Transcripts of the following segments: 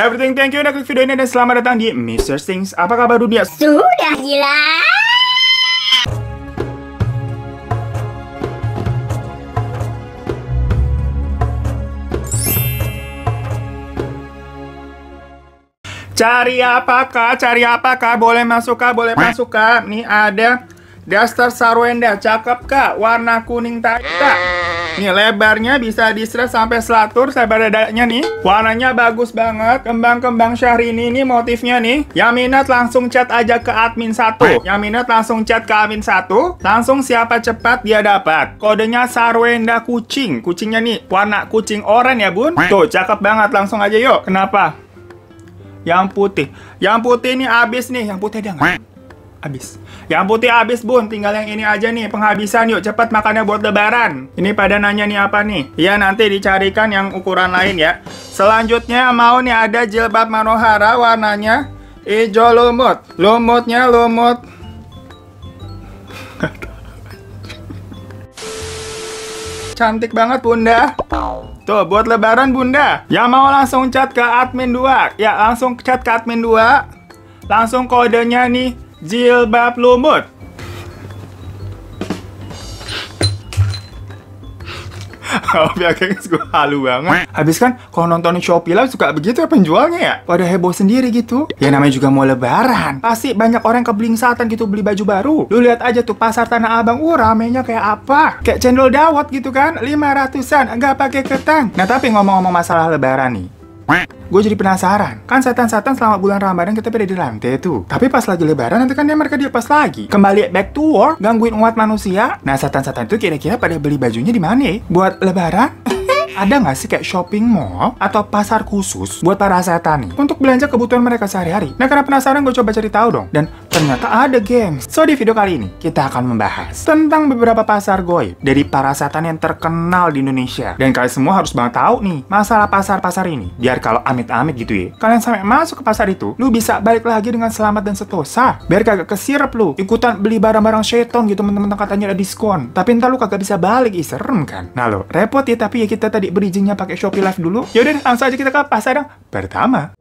everything, thank you udah klik video ini dan selamat datang di Mr. Things. Apa kabar dunia? Sudah gila. Cari apakah? Cari apakah? Boleh masuk kah? Boleh masuk kah? Nih ada daster sarwenda. Cakep kah? Warna kuning tadi Nih lebarnya bisa di-stretch sampai selatur sampai dadanya nih. Warnanya bagus banget. Kembang-kembang syahrini ini motifnya nih. Yang minat langsung chat aja ke admin satu. Yang minat langsung chat ke admin satu. Langsung siapa cepat dia dapat. Kodenya Sarwenda Kucing. Kucingnya nih warna kucing oranye ya bun. Tuh cakep banget langsung aja yuk. Kenapa? Yang putih. Yang putih ini habis nih. Yang putih dia nggak? habis. Yang putih habis, Bun. Tinggal yang ini aja nih, penghabisan yuk. Cepat makannya buat lebaran. Ini pada nanya nih apa nih? Ya, nanti dicarikan yang ukuran lain ya. Selanjutnya mau nih ada jilbab manohara warnanya hijau lumut. Lumutnya lumut Cantik banget bunda Tuh buat lebaran bunda Yang mau langsung chat ke admin 2 Ya langsung chat ke admin 2 Langsung kodenya nih Jilbab lumut. biar kayaknya gue halu banget. Habis kan kalau nonton Shopee Live suka begitu ya penjualnya ya. Pada heboh sendiri gitu. Ya namanya juga mau lebaran. Pasti banyak orang kebeling satan gitu beli baju baru. Lu lihat aja tuh pasar Tanah Abang. Uh ramenya kayak apa? Kayak cendol dawet gitu kan. 500-an. Nggak pakai ketang. Nah tapi ngomong-ngomong masalah lebaran nih. Gue jadi penasaran. Kan setan-setan selama bulan Ramadan kita pada di lantai tuh. Tapi pas lagi lebaran nanti kan dia mereka pas lagi. Kembali back to work, gangguin umat manusia. Nah, setan-setan itu kira-kira pada beli bajunya di mana ya? Buat lebaran? ada nggak sih kayak shopping mall atau pasar khusus buat para setan nih untuk belanja kebutuhan mereka sehari-hari? Nah karena penasaran gue coba cari tahu dong. Dan Ternyata ada geng So di video kali ini kita akan membahas tentang beberapa pasar goy dari para setan yang terkenal di Indonesia. Dan kalian semua harus banget tahu nih masalah pasar-pasar ini. Biar kalau amit-amit gitu ya, kalian sampai masuk ke pasar itu, lu bisa balik lagi dengan selamat dan setosa. Biar kagak kesirep lu, ikutan beli barang-barang setan gitu teman temen katanya ada diskon. Tapi ntar lu kagak bisa balik, ih serem kan? Nah lo, repot ya tapi ya kita tadi berizinnya pakai Shopee Live dulu. Yaudah langsung aja kita ke pasar yang pertama.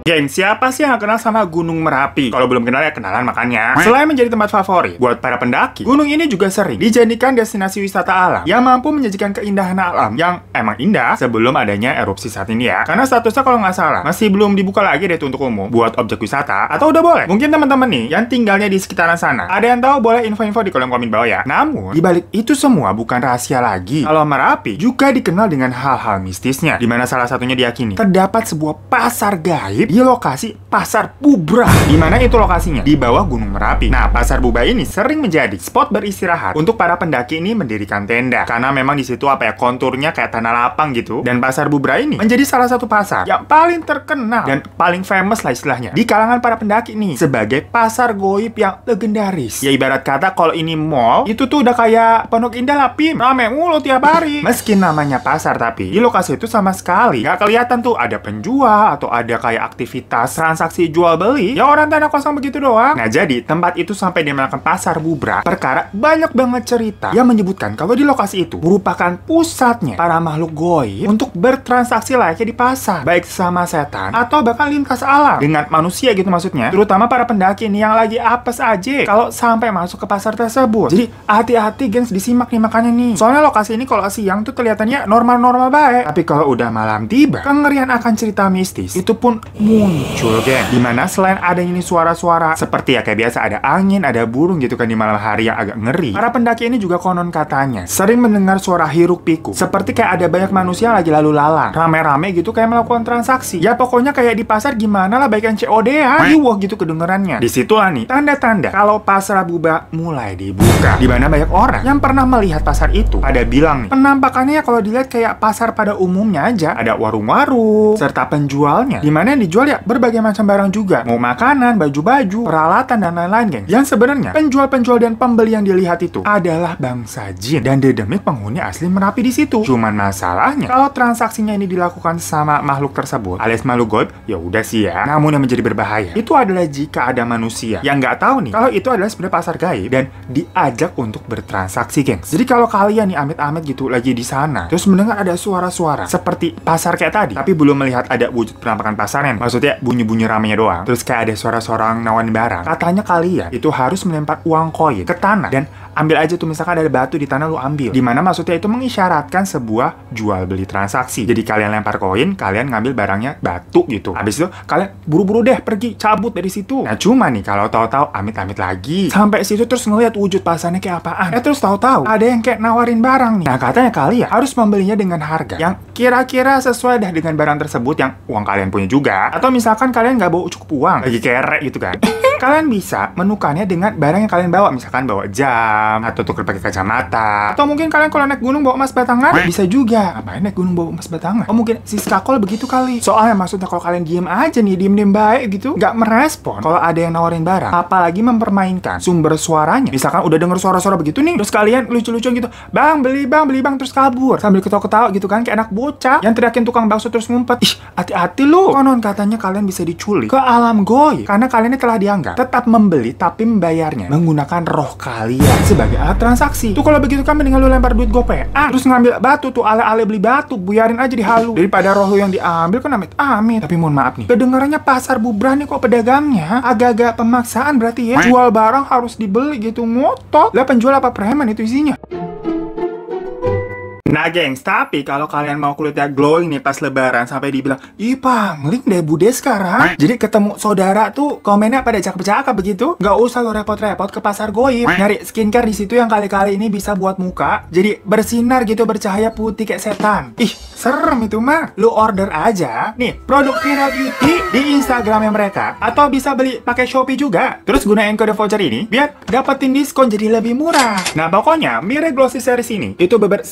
Geng, siapa sih yang kenal sama Gunung Merapi? Kalau belum kenal ya kenalan makanya. Selain menjadi tempat favorit buat para pendaki, gunung ini juga sering dijadikan destinasi wisata alam yang mampu menyajikan keindahan alam yang emang indah sebelum adanya erupsi saat ini ya. Karena statusnya kalau nggak salah masih belum dibuka lagi deh untuk umum buat objek wisata atau udah boleh. Mungkin teman-teman nih yang tinggalnya di sekitaran sana ada yang tahu boleh info-info di kolom komen bawah ya. Namun dibalik itu semua bukan rahasia lagi. Kalau Merapi juga dikenal dengan hal-hal mistisnya, di mana salah satunya diakini terdapat sebuah pasar gaib di lokasi Pasar Bubra. Di mana itu lokasinya? Di bawah Gunung Merapi. Nah, Pasar Bubra ini sering menjadi spot beristirahat untuk para pendaki ini mendirikan tenda. Karena memang di situ apa ya, konturnya kayak tanah lapang gitu. Dan Pasar Bubra ini menjadi salah satu pasar yang paling terkenal dan paling famous lah istilahnya. Di kalangan para pendaki ini sebagai pasar goib yang legendaris. Ya ibarat kata kalau ini mall, itu tuh udah kayak Pondok Indah Lapim. Rame mulu tiap hari. Meski namanya pasar tapi, di lokasi itu sama sekali nggak kelihatan tuh ada penjual atau ada kayak aktivitas aktivitas transaksi jual beli, ya orang tanah kosong begitu doang. Nah jadi, tempat itu sampai dinamakan pasar bubra. perkara banyak banget cerita yang menyebutkan kalau di lokasi itu merupakan pusatnya para makhluk goib untuk bertransaksi layaknya di pasar, baik sama setan atau bahkan lintas alam dengan manusia gitu maksudnya, terutama para pendaki nih yang lagi apes aja kalau sampai masuk ke pasar tersebut. Jadi hati-hati gengs disimak nih makanya nih. Soalnya lokasi ini kalau siang tuh kelihatannya normal-normal baik, tapi kalau udah malam tiba, kengerian akan cerita mistis itu pun muncul, geng. Dimana selain adanya ini suara-suara, seperti ya kayak biasa ada angin, ada burung gitu kan di malam hari yang agak ngeri, para pendaki ini juga konon katanya sering mendengar suara hiruk pikuk. Seperti kayak ada banyak manusia lagi lalu lalang, rame-rame gitu kayak melakukan transaksi. Ya pokoknya kayak di pasar gimana lah baikan COD ya, Iwoh ah, gitu kedengerannya. Disitulah nih, tanda-tanda kalau pasar Buba mulai dibuka. Dimana banyak orang yang pernah melihat pasar itu Ada bilang nih, penampakannya ya kalau dilihat kayak pasar pada umumnya aja, ada warung-warung, serta penjualnya, dimana yang dijual Lihat ya berbagai macam barang juga, mau makanan, baju-baju, peralatan dan lain-lain, geng. Yang sebenarnya penjual-penjual dan pembeli yang dilihat itu adalah bangsa jin dan dedemit penghuni asli Merapi di situ. Cuman masalahnya kalau transaksinya ini dilakukan sama makhluk tersebut alias makhluk goib, ya udah sih ya. Namun yang menjadi berbahaya itu adalah jika ada manusia yang nggak tahu nih kalau itu adalah sebenarnya pasar gaib dan diajak untuk bertransaksi, geng. Jadi kalau kalian nih amit-amit gitu lagi di sana, terus mendengar ada suara-suara seperti pasar kayak tadi, tapi belum melihat ada wujud penampakan pasarnya nih Maksudnya bunyi-bunyi ramenya doang. Terus kayak ada suara-suara nawan barang. Katanya kalian itu harus melempar uang koin ke tanah dan ambil aja tuh misalkan ada batu di tanah lu ambil. Dimana maksudnya itu mengisyaratkan sebuah jual beli transaksi. Jadi kalian lempar koin, kalian ngambil barangnya batu gitu. Habis itu kalian buru-buru deh pergi cabut dari situ. Nah cuma nih kalau tahu-tahu amit-amit lagi sampai situ terus ngelihat wujud pasannya kayak apaan. ya terus tahu-tahu ada yang kayak nawarin barang nih. Nah katanya kalian harus membelinya dengan harga yang kira-kira sesuai dah dengan barang tersebut yang uang kalian punya juga atau misalkan kalian nggak bawa cukup uang lagi kere gitu kan kalian bisa menukarnya dengan barang yang kalian bawa. Misalkan bawa jam, atau tuker pakai kacamata. Atau mungkin kalian kalau naik gunung bawa emas batangan, bisa juga. Ngapain naik gunung bawa emas batangan? Oh mungkin si skakol begitu kali. Soalnya maksudnya kalau kalian diem aja nih, diem-diem baik gitu, nggak merespon kalau ada yang nawarin barang. Apalagi mempermainkan sumber suaranya. Misalkan udah denger suara-suara begitu nih, terus kalian lucu lucu gitu, bang beli bang, beli bang, terus kabur. Sambil ketawa-ketawa gitu kan, kayak anak bocah yang teriakin tukang bakso terus ngumpet. Ih, hati-hati lu. Konon katanya kalian bisa diculik ke alam goy karena kalian ini telah dianggap kan? Tetap membeli tapi membayarnya menggunakan roh kalian sebagai alat transaksi. Tuh kalau begitu kan mendingan lu lempar duit gope. Ah, terus ngambil batu tuh ale-ale beli batu, buyarin aja di halu Daripada roh lu yang diambil kan amit amit. Tapi mohon maaf nih, kedengarannya pasar bubrah nih kok pedagangnya agak-agak pemaksaan berarti ya. Jual barang harus dibeli gitu ngotot. Lah penjual apa preman itu isinya? Nah gengs, tapi kalau kalian mau kulitnya glowing nih pas lebaran sampai dibilang Ih pangling deh bude sekarang eh. Jadi ketemu saudara tuh komennya pada cakep-cakep begitu Gak usah lo repot-repot ke pasar goib eh. Nyari skincare di situ yang kali-kali ini bisa buat muka Jadi bersinar gitu bercahaya putih kayak setan Ih serem itu mah Lu order aja Nih produk Viral Beauty di Instagramnya mereka Atau bisa beli pakai Shopee juga Terus gunain kode voucher ini biar dapetin diskon jadi lebih murah Nah pokoknya mirip Glossy Series ini itu beber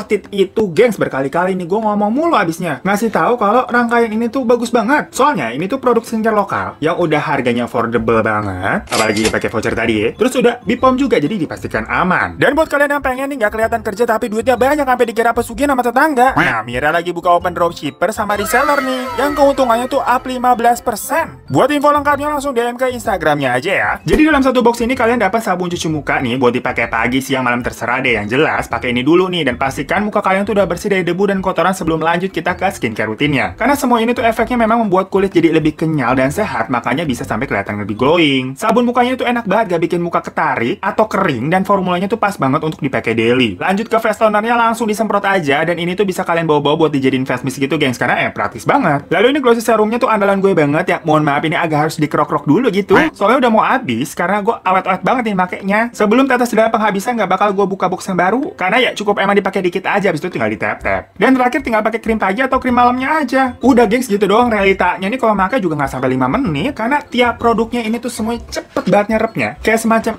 worth it itu gengs berkali-kali nih gue ngomong mulu abisnya ngasih tahu kalau rangkaian ini tuh bagus banget soalnya ini tuh produk skincare lokal yang udah harganya affordable banget apalagi pakai voucher tadi ya terus udah bipom juga jadi dipastikan aman dan buat kalian yang pengen nih nggak kelihatan kerja tapi duitnya banyak sampai dikira pesugihan sama tetangga nah Mira lagi buka open dropshipper sama reseller nih yang keuntungannya tuh up 15% buat info lengkapnya langsung DM ke Instagramnya aja ya jadi dalam satu box ini kalian dapat sabun cuci muka nih buat dipakai pagi siang malam terserah deh yang jelas pakai ini dulu nih dan pasti pastikan muka kalian tuh udah bersih dari debu dan kotoran sebelum lanjut kita ke skincare rutinnya. Karena semua ini tuh efeknya memang membuat kulit jadi lebih kenyal dan sehat, makanya bisa sampai kelihatan lebih glowing. Sabun mukanya itu enak banget, gak bikin muka ketarik atau kering, dan formulanya tuh pas banget untuk dipakai daily. Lanjut ke face tonernya langsung disemprot aja, dan ini tuh bisa kalian bawa-bawa buat dijadiin face mist gitu gengs, karena eh praktis banget. Lalu ini glossy serumnya tuh andalan gue banget ya, mohon maaf ini agak harus dikerok-kerok dulu gitu, soalnya udah mau habis karena gue awet-awet banget nih makainya. Sebelum tetes dalam penghabisan gak bakal gue buka box yang baru, karena ya cukup emang dipakai dikit dikit aja, habis itu tinggal di tap Dan terakhir tinggal pakai krim pagi atau krim malamnya aja. Udah gengs gitu doang realitanya. Ini kalau makan juga nggak sampai 5 menit, karena tiap produknya ini tuh semuanya cepet banget nyerapnya. Kayak semacam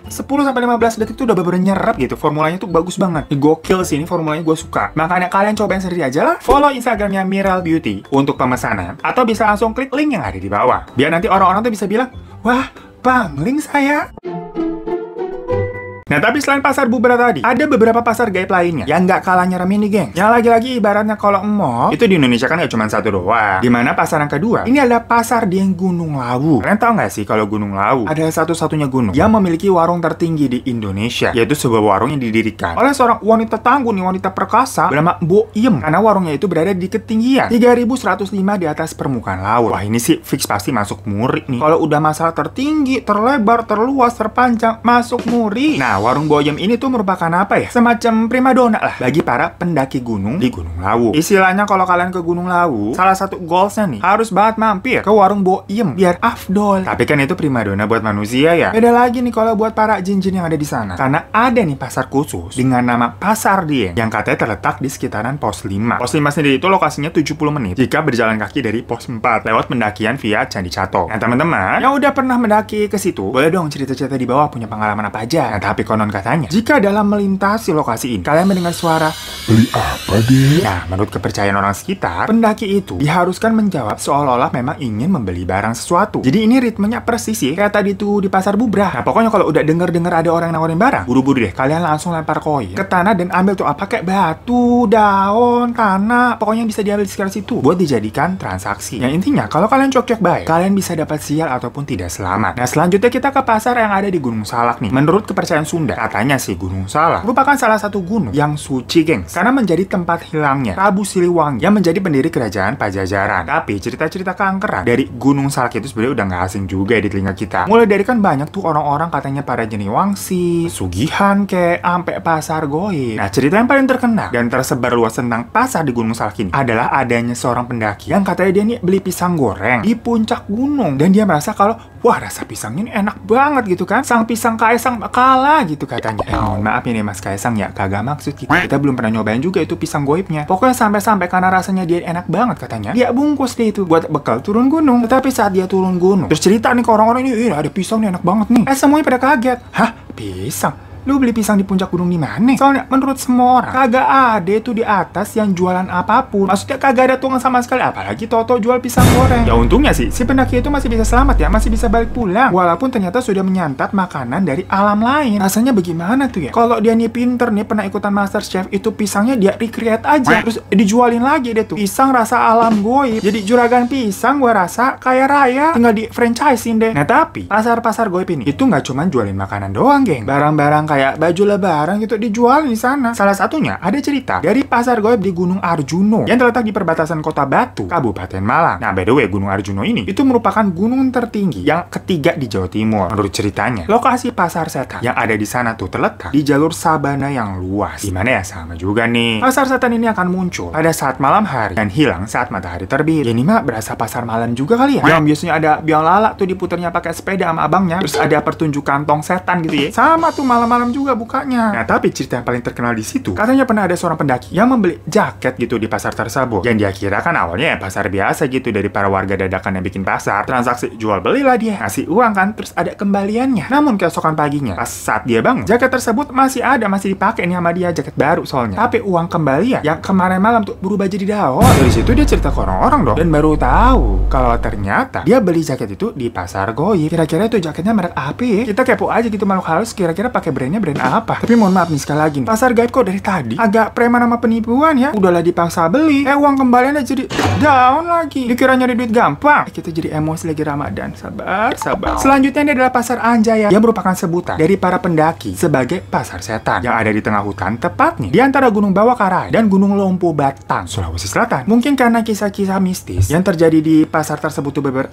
10-15 detik tuh udah bener-bener nyerap gitu. Formulanya tuh bagus banget. Gokil sih ini formulanya gue suka. Makanya kalian cobain sendiri aja lah. Follow Instagramnya Miral Beauty untuk pemesanan. Atau bisa langsung klik link yang ada di bawah. Biar nanti orang-orang tuh bisa bilang, Wah, Bang, link saya. Nah, tapi selain pasar Bubra tadi, ada beberapa pasar gaib lainnya yang nggak kalah nyerem ini, geng. Yang lagi-lagi ibaratnya kalau mall, itu di Indonesia kan nggak cuma satu doang. Dimana pasar yang kedua, ini adalah pasar di Gunung Lawu. Kalian tau nggak sih kalau Gunung Lawu ada satu-satunya gunung yang memiliki warung tertinggi di Indonesia, yaitu sebuah warung yang didirikan oleh seorang wanita tangguh nih, wanita perkasa bernama Bu Iem. Karena warungnya itu berada di ketinggian 3105 di atas permukaan laut. Wah, ini sih fix pasti masuk muri nih. Kalau udah masalah tertinggi, terlebar, terluas, terpanjang, masuk muri. Nah, warung Boyem ini tuh merupakan apa ya? Semacam primadona lah bagi para pendaki gunung di Gunung Lawu. Istilahnya kalau kalian ke Gunung Lawu, salah satu goalsnya nih harus banget mampir ke warung Boyem biar afdol. Tapi kan itu primadona buat manusia ya. Beda lagi nih kalau buat para jin-jin yang ada di sana. Karena ada nih pasar khusus dengan nama Pasar Dieng yang katanya terletak di sekitaran pos 5. Pos 5 sendiri itu lokasinya 70 menit jika berjalan kaki dari pos 4 lewat pendakian via Candi Cato. Nah teman-teman yang udah pernah mendaki ke situ, boleh dong cerita-cerita di bawah punya pengalaman apa aja. Nah tapi Konon katanya, jika dalam melintasi lokasi ini, kalian mendengar suara Beli apa deh? Nah, ya, menurut kepercayaan orang sekitar, pendaki itu diharuskan menjawab seolah-olah memang ingin membeli barang sesuatu. Jadi ini ritmenya persis sih, kayak tadi tuh di pasar bubrah. Nah, pokoknya kalau udah denger-dengar ada orang yang nawarin barang, buru-buru deh, kalian langsung lempar koin ke tanah dan ambil tuh apa kayak batu, daun, tanah, pokoknya yang bisa diambil di sekitar situ buat dijadikan transaksi. Yang intinya, kalau kalian cocok baik, kalian bisa dapat sial ataupun tidak selamat. Nah, selanjutnya kita ke pasar yang ada di Gunung Salak nih. Menurut kepercayaan Sunda Sunda. Katanya sih Gunung Salak merupakan salah satu gunung yang suci, gengs. Karena menjadi tempat hilangnya Prabu Siliwangi yang menjadi pendiri kerajaan Pajajaran. Tapi cerita-cerita keangkeran dari Gunung Salak itu sebenarnya udah gak asing juga ya di telinga kita. Mulai dari kan banyak tuh orang-orang katanya para wangsi, sugihan ke, ampe pasar goi. Nah, cerita yang paling terkenal dan tersebar luas tentang pasar di Gunung Salak ini adalah adanya seorang pendaki yang katanya dia nih beli pisang goreng di puncak gunung dan dia merasa kalau wah rasa pisangnya ini enak banget gitu kan. Sang pisang Kaisang kalah gitu katanya. Eh mohon maaf ini Mas Kaisang ya, kagak maksud kita. Kita belum pernah nyobain juga itu pisang goibnya. Pokoknya sampai-sampai karena rasanya dia enak banget katanya, dia bungkus deh itu buat bekal turun gunung. Tetapi saat dia turun gunung, terus cerita nih ke orang-orang ini, ada pisang nih enak banget nih. Eh semuanya pada kaget. Hah? Pisang? Lu beli pisang di puncak gunung di mana? Soalnya menurut semua orang, kagak ada tuh di atas yang jualan apapun. Maksudnya kagak ada tukang sama sekali, apalagi Toto jual pisang goreng. Ya untungnya sih, si pendaki itu masih bisa selamat ya, masih bisa balik pulang. Walaupun ternyata sudah menyantap makanan dari alam lain. Rasanya bagaimana tuh ya? Kalau dia nih pinter nih, pernah ikutan Master Chef, itu pisangnya dia recreate aja. Terus dijualin lagi deh tuh. Pisang rasa alam goib. Jadi juragan pisang gue rasa kaya raya, tinggal di franchising deh. Nah tapi, pasar-pasar goib ini, itu nggak cuma jualin makanan doang, geng. Barang-barang kayak baju lebaran gitu dijual di sana. Salah satunya ada cerita dari pasar goib di Gunung Arjuno yang terletak di perbatasan kota Batu, Kabupaten Malang. Nah, by the way, Gunung Arjuno ini itu merupakan gunung tertinggi yang ketiga di Jawa Timur. Menurut ceritanya, lokasi pasar setan yang ada di sana tuh terletak di jalur sabana yang luas. Gimana ya sama juga nih. Pasar setan ini akan muncul pada saat malam hari dan hilang saat matahari terbit. Ya ini mah berasa pasar malam juga kali ya. Yang biasanya ada biang lala tuh diputarnya pakai sepeda sama abangnya, terus ada pertunjukan tong setan gitu ya. Sama tuh malam-malam malam juga bukanya. Nah, tapi cerita yang paling terkenal di situ, katanya pernah ada seorang pendaki yang membeli jaket gitu di pasar tersebut. Yang dia kira kan awalnya ya pasar biasa gitu dari para warga dadakan yang bikin pasar. Transaksi jual beli lah dia, ngasih uang kan, terus ada kembaliannya. Namun keesokan paginya, pas saat dia bangun, jaket tersebut masih ada, masih dipakai nih sama dia jaket baru soalnya. Tapi uang kembalian yang kemarin malam tuh berubah jadi daun. Dari situ dia cerita ke orang-orang dong dan baru tahu kalau ternyata dia beli jaket itu di pasar goib. Kira-kira itu jaketnya merek apa? Kita kepo aja gitu makhluk halus kira-kira pakai brand brandnya brand apa. Tapi mohon maaf nih sekali lagi nih, pasar gaib kok dari tadi agak preman sama penipuan ya. Udahlah dipaksa beli, eh uang kembaliannya jadi down lagi. Dikira nyari duit gampang. Eh, kita jadi emosi lagi Ramadan. Sabar, sabar. Selanjutnya ini adalah pasar Anjaya yang merupakan sebutan dari para pendaki sebagai pasar setan yang ada di tengah hutan tepatnya di antara Gunung Bawah dan Gunung Lompo Batang, Sulawesi Selatan. Mungkin karena kisah-kisah mistis yang terjadi di pasar tersebut tuh beber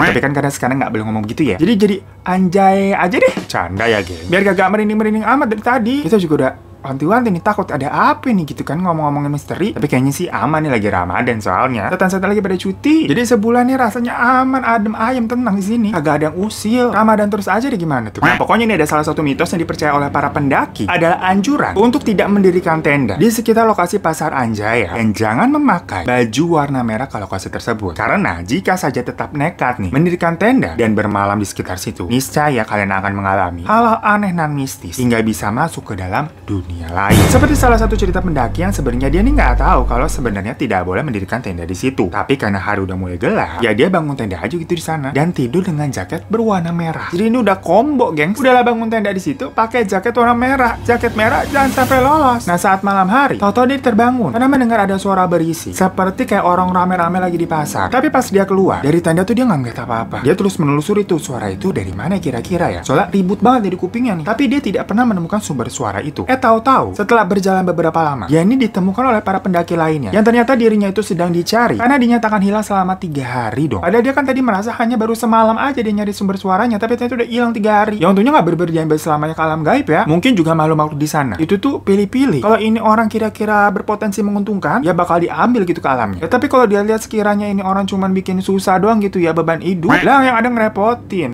Gitu, tapi kan karena sekarang nggak belum ngomong gitu ya. Jadi jadi anjay aja deh. Canda ya, geng. Biar gak gak merinding-merinding amat dari tadi. Kita juga udah wanti-wanti nih takut ada apa nih gitu kan ngomong-ngomongin misteri tapi kayaknya sih aman nih lagi Ramadan soalnya setan-setan lagi pada cuti jadi sebulan nih rasanya aman adem ayam tenang di sini agak ada yang usil Ramadan terus aja deh gimana tuh nah pokoknya ini ada salah satu mitos yang dipercaya oleh para pendaki adalah anjuran untuk tidak mendirikan tenda di sekitar lokasi pasar Anjaya dan jangan memakai baju warna merah ke lokasi tersebut karena jika saja tetap nekat nih mendirikan tenda dan bermalam di sekitar situ niscaya kalian akan mengalami hal-hal aneh nan mistis hingga bisa masuk ke dalam dunia dunia lain. Seperti salah satu cerita pendaki yang sebenarnya dia nih nggak tahu kalau sebenarnya tidak boleh mendirikan tenda di situ. Tapi karena hari udah mulai gelap, ya dia bangun tenda aja gitu di sana dan tidur dengan jaket berwarna merah. Jadi ini udah combo, geng. Udahlah bangun tenda di situ pakai jaket warna merah. Jaket merah jangan sampai lolos. Nah, saat malam hari, Toto dia terbangun karena mendengar ada suara berisi seperti kayak orang rame-rame lagi di pasar. Tapi pas dia keluar dari tenda tuh dia nggak ngeliat apa-apa. Dia terus menelusuri itu suara itu dari mana kira-kira ya. Soalnya ribut banget dari kupingnya nih. Tapi dia tidak pernah menemukan sumber suara itu. Eh tahu tahu-tahu setelah berjalan beberapa lama, ya ini ditemukan oleh para pendaki lainnya yang ternyata dirinya itu sedang dicari karena dinyatakan hilang selama tiga hari dong. Ada dia kan tadi merasa hanya baru semalam aja dia nyari sumber suaranya, tapi ternyata udah hilang tiga hari. Yang untungnya nggak berpergian selamanya ke alam gaib ya. Mungkin juga malu malu di sana. Itu tuh pilih-pilih. Kalau ini orang kira-kira berpotensi menguntungkan, ya bakal diambil gitu ke alamnya. Ya, tapi kalau dia lihat sekiranya ini orang cuman bikin susah doang gitu ya beban hidup, lah yang ada ngerepotin.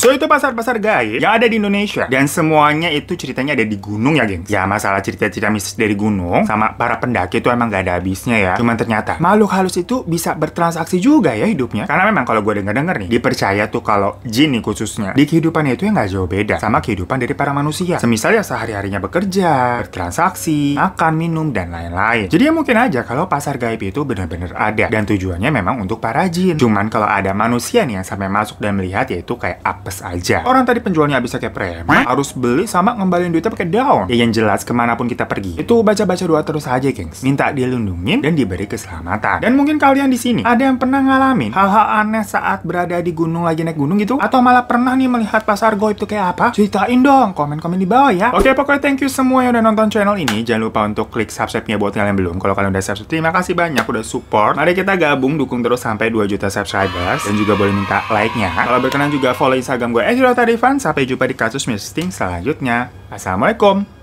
So itu pasar-pasar gaib yang ada di Indonesia dan semuanya itu ceritanya ada di gunung ya, geng. Ya masalah cerita-cerita mistis dari gunung sama para pendaki itu emang gak ada habisnya ya. Cuman ternyata makhluk halus itu bisa bertransaksi juga ya hidupnya. Karena memang kalau gue denger dengar nih, dipercaya tuh kalau jin nih khususnya di kehidupan itu yang gak jauh beda sama kehidupan dari para manusia. Semisal ya sehari-harinya bekerja, bertransaksi, makan, minum, dan lain-lain. Jadi ya mungkin aja kalau pasar gaib itu benar-benar ada dan dan tujuannya memang untuk para jin cuman kalau ada manusia nih yang sampai masuk melihat yaitu kayak apa apes aja. Orang tadi penjualnya bisa kayak preman, harus beli sama ngembalin duitnya pakai daun. Ya yang jelas kemanapun kita pergi, itu baca-baca doa terus aja, gengs. Minta lindungi dan diberi keselamatan. Dan mungkin kalian di sini ada yang pernah ngalamin hal-hal aneh saat berada di gunung lagi naik gunung gitu, atau malah pernah nih melihat pasar goib itu kayak apa? Ceritain dong, komen-komen di bawah ya. Oke, pokoknya thank you semua yang udah nonton channel ini. Jangan lupa untuk klik subscribe-nya buat kalian yang belum. Kalau kalian udah subscribe, terima kasih banyak udah support. Mari kita gabung dukung terus sampai 2 juta subscribers dan juga boleh minta like-nya. Kalau berkenan juga follow Instagram Instagram gue Ezra Tarifan. Sampai jumpa di kasus misting selanjutnya. Assalamualaikum.